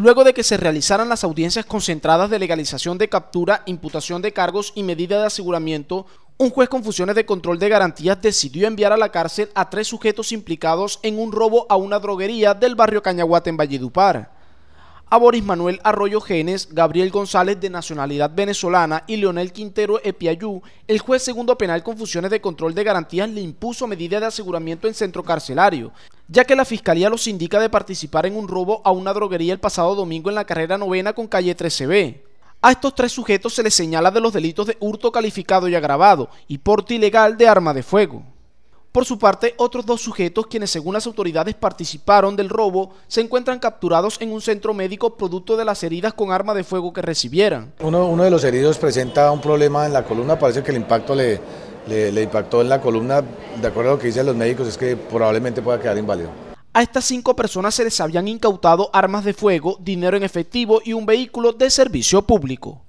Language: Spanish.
Luego de que se realizaran las audiencias concentradas de legalización de captura, imputación de cargos y medida de aseguramiento, un juez con funciones de control de garantías decidió enviar a la cárcel a tres sujetos implicados en un robo a una droguería del barrio Cañaguate en Valledupar. A Boris Manuel Arroyo Genes, Gabriel González de nacionalidad venezolana y Leonel Quintero Epiayú, el juez segundo penal con funciones de control de garantías le impuso medida de aseguramiento en centro carcelario, ya que la fiscalía los indica de participar en un robo a una droguería el pasado domingo en la carrera novena con calle 13B. A estos tres sujetos se les señala de los delitos de hurto calificado y agravado y porte ilegal de arma de fuego. Por su parte, otros dos sujetos, quienes según las autoridades participaron del robo, se encuentran capturados en un centro médico producto de las heridas con arma de fuego que recibieran. Uno, uno de los heridos presenta un problema en la columna, parece que el impacto le, le, impactó en la columna, de acuerdo a lo que dicen los médicos, es que probablemente pueda quedar inválido. A estas cinco personas se les habían incautado armas de fuego, dinero en efectivo y un vehículo de servicio público.